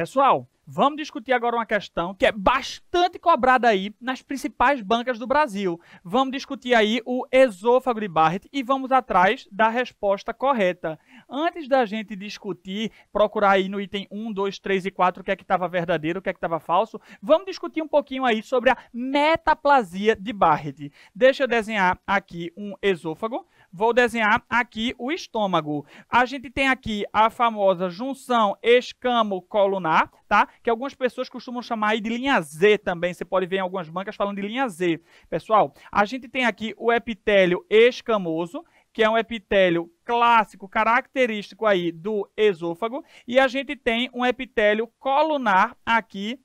Pessoal, vamos discutir agora uma questão que é bastante cobrada aí nas principais bancas do Brasil. Vamos discutir aí o esôfago de Barrett e vamos atrás da resposta correta. Antes da gente discutir, procurar aí no item 1, 2, 3 e 4 o que é que estava verdadeiro, o que é que estava falso, vamos discutir um pouquinho aí sobre a metaplasia de Barrett. Deixa eu desenhar aqui um esôfago vou desenhar aqui o estômago. A gente tem aqui a famosa junção escamo-colunar, tá? Que algumas pessoas costumam chamar de linha Z também. Você pode ver em algumas bancas falando de linha Z. Pessoal, a gente tem aqui o epitélio escamoso, que é um epitélio clássico, característico aí do esôfago, e a gente tem um epitélio colunar aqui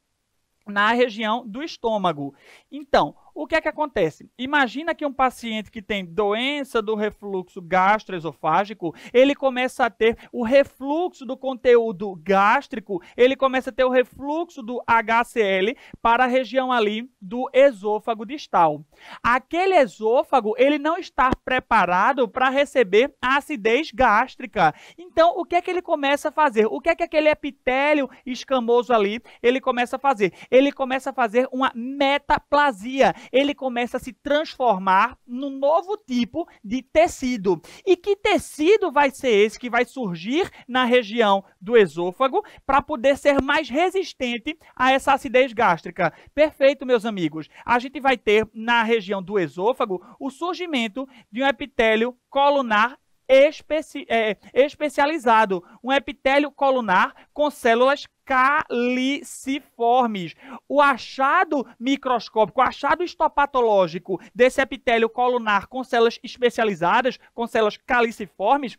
na região do estômago. Então, o que é que acontece? Imagina que um paciente que tem doença do refluxo gastroesofágico, ele começa a ter o refluxo do conteúdo gástrico, ele começa a ter o refluxo do HCl para a região ali do esôfago distal. Aquele esôfago, ele não está preparado para receber a acidez gástrica. Então, o que é que ele começa a fazer? O que é que aquele epitélio escamoso ali, ele começa a fazer? Ele começa a fazer uma metaplasia ele começa a se transformar num novo tipo de tecido. E que tecido vai ser esse que vai surgir na região do esôfago para poder ser mais resistente a essa acidez gástrica? Perfeito, meus amigos. A gente vai ter na região do esôfago o surgimento de um epitélio colunar especi é, especializado, um epitélio colunar com células caliciformes. O achado microscópico, o achado histopatológico desse epitélio colunar com células especializadas, com células caliciformes,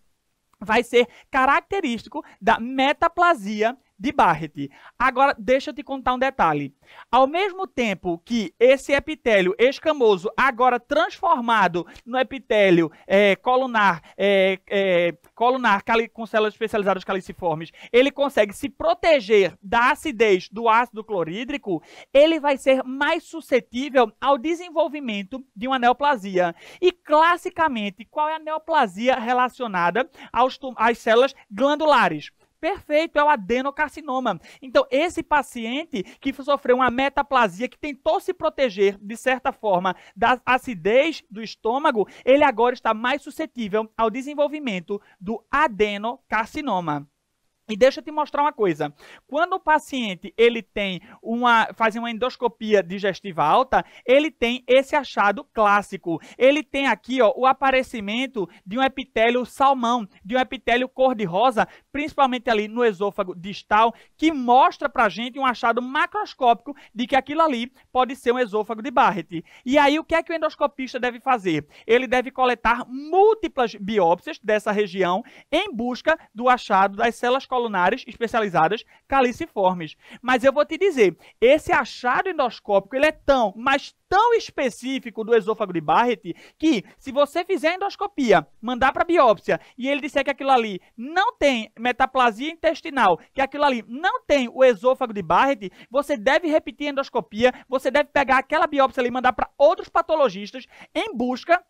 vai ser característico da metaplasia de Barrett. Agora, deixa eu te contar um detalhe. Ao mesmo tempo que esse epitélio escamoso, agora transformado no epitélio é, colunar, é, é, colunar com células especializadas caliciformes, ele consegue se proteger da acidez do ácido clorídrico, ele vai ser mais suscetível ao desenvolvimento de uma neoplasia. E, classicamente, qual é a neoplasia relacionada aos, às células glandulares? Perfeito, é o adenocarcinoma. Então, esse paciente que sofreu uma metaplasia, que tentou se proteger, de certa forma, da acidez do estômago, ele agora está mais suscetível ao desenvolvimento do adenocarcinoma. E deixa eu te mostrar uma coisa. Quando o paciente ele tem uma faz uma endoscopia digestiva alta, ele tem esse achado clássico. Ele tem aqui, ó, o aparecimento de um epitélio salmão, de um epitélio cor-de-rosa, principalmente ali no esôfago distal, que mostra pra gente um achado macroscópico de que aquilo ali pode ser um esôfago de Barrett. E aí o que é que o endoscopista deve fazer? Ele deve coletar múltiplas biópsias dessa região em busca do achado das células colunares especializadas caliciformes. Mas eu vou te dizer, esse achado endoscópico ele é tão, mas tão específico do esôfago de Barrett que se você fizer endoscopia, mandar para biópsia e ele disser que aquilo ali não tem metaplasia intestinal, que aquilo ali não tem o esôfago de Barrett, você deve repetir a endoscopia, você deve pegar aquela biópsia ali e mandar para outros patologistas em busca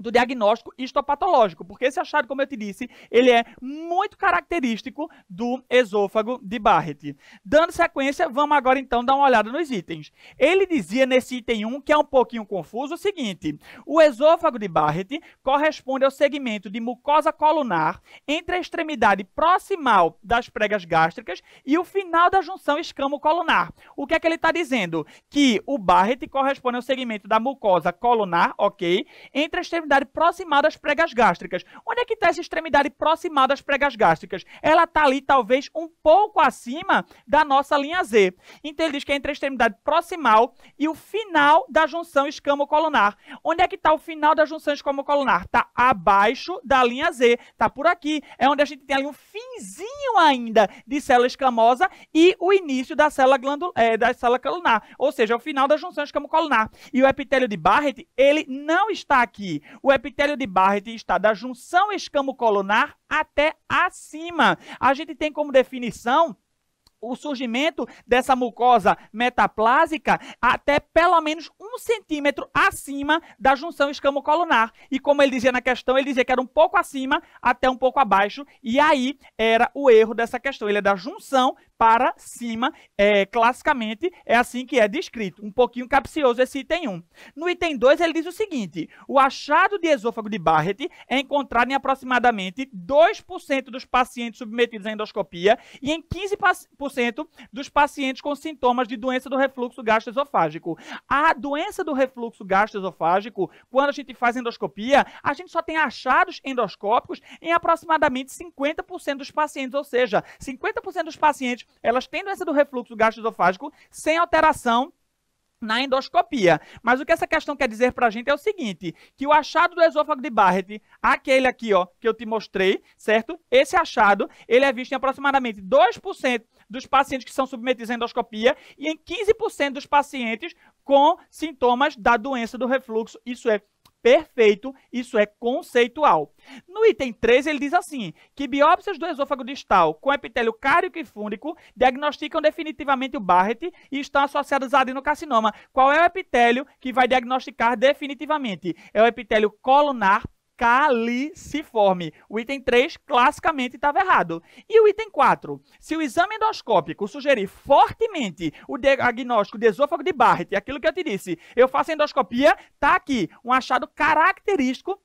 do diagnóstico histopatológico, porque esse achado, como eu te disse, ele é muito característico do esôfago de Barrett. Dando sequência, vamos agora então dar uma olhada nos itens. Ele dizia nesse item 1, que é um pouquinho confuso, o seguinte: o esôfago de Barrett corresponde ao segmento de mucosa colunar entre a extremidade proximal das pregas gástricas e o final da junção escamo-colunar. O que é que ele está dizendo? Que o Barrett corresponde ao segmento da mucosa colunar, ok, entre a extremidade extremidade proximal das pregas gástricas. Onde é que está essa extremidade proximal das pregas gástricas? Ela está ali, talvez, um pouco acima da nossa linha Z. Então, ele diz que é entre a extremidade proximal e o final da junção colunar? Onde é que está o final da junção colunar? Está abaixo da linha Z. Está por aqui. É onde a gente tem ali um finzinho ainda de célula escamosa e o início da célula, glandul... É, da célula colunar. Ou seja, é o final da junção colunar. E o epitélio de Barrett, ele não está aqui. O epitélio de Barrett está da junção escamosa-colunar até acima. A gente tem como definição o surgimento dessa mucosa metaplásica até pelo menos um centímetro acima da junção escamosa-colunar. E como ele dizia na questão, ele dizia que era um pouco acima até um pouco abaixo, e aí era o erro dessa questão. Ele é da junção para cima, é, classicamente, é assim que é descrito. Um pouquinho capcioso esse item 1. No item 2, ele diz o seguinte: o achado de esôfago de Barrett é encontrado em aproximadamente 2% dos pacientes submetidos à endoscopia e em 15% dos pacientes com sintomas de doença do refluxo gastroesofágico. A doença do refluxo gastroesofágico, quando a gente faz endoscopia, a gente só tem achados endoscópicos em aproximadamente 50% dos pacientes, ou seja, 50% dos pacientes elas têm doença do refluxo gastroesofágico sem alteração na endoscopia. Mas o que essa questão quer dizer para a gente é o seguinte, que o achado do esôfago de Barrett, aquele aqui ó, que eu te mostrei, certo? Esse achado, ele é visto em aproximadamente 2% dos pacientes que são submetidos à endoscopia e em 15% dos pacientes com sintomas da doença do refluxo. Isso é Perfeito, isso é conceitual. No item 3, ele diz assim, que biópsias do esôfago distal com epitélio cárico e fúndico diagnosticam definitivamente o Barrett e estão associadas a adenocarcinoma. Qual é o epitélio que vai diagnosticar definitivamente? É o epitélio colunar caliciforme. O item 3 classicamente estava errado. E o item 4, se o exame endoscópico sugerir fortemente o diagnóstico de esôfago de Barrett, aquilo que eu te disse, eu faço endoscopia, tá aqui um achado característico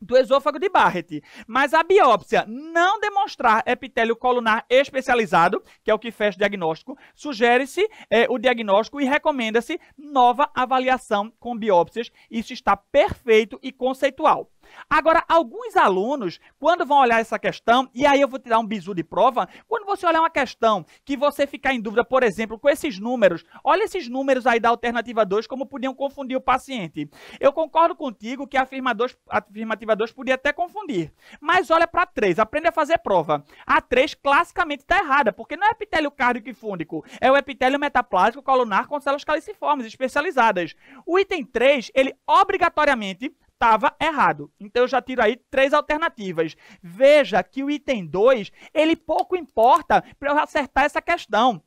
do esôfago de Barrett. Mas a biópsia não demonstrar epitélio colunar especializado, que é o que fecha o diagnóstico, sugere-se é, o diagnóstico e recomenda-se nova avaliação com biópsias. Isso está perfeito e conceitual. Agora, alguns alunos, quando vão olhar essa questão, e aí eu vou te dar um bizu de prova, quando você olhar uma questão que você ficar em dúvida, por exemplo, com esses números, olha esses números aí da alternativa 2, como podiam confundir o paciente. Eu concordo contigo que a afirmativa 2 podia até confundir, mas olha para 3, aprende a fazer prova. A 3 classicamente está errada, porque não é epitélio cárdico e fúndico, é o epitélio metaplásico colunar com células caliciformes especializadas. O item 3, ele obrigatoriamente estava errado. Então eu já tiro aí três alternativas. Veja que o item 2, ele pouco importa para eu acertar essa questão.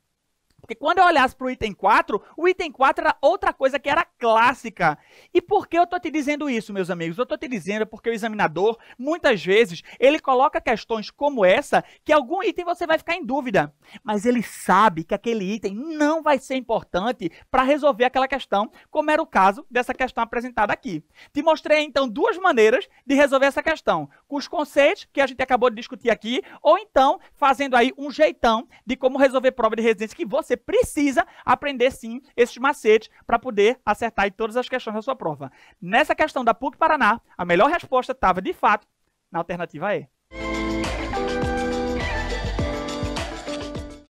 Porque quando eu olhasse para o item 4, o item 4 era outra coisa que era clássica. E por que eu estou te dizendo isso, meus amigos? Eu estou te dizendo porque o examinador, muitas vezes, ele coloca questões como essa, que algum item você vai ficar em dúvida. Mas ele sabe que aquele item não vai ser importante para resolver aquela questão, como era o caso dessa questão apresentada aqui. Te mostrei, então, duas maneiras de resolver essa questão. Com os conceitos que a gente acabou de discutir aqui, ou então fazendo aí um jeitão de como resolver prova de residência que você você precisa aprender sim esses macetes para poder acertar em todas as questões da sua prova. Nessa questão da PUC Paraná, a melhor resposta estava de fato na alternativa E.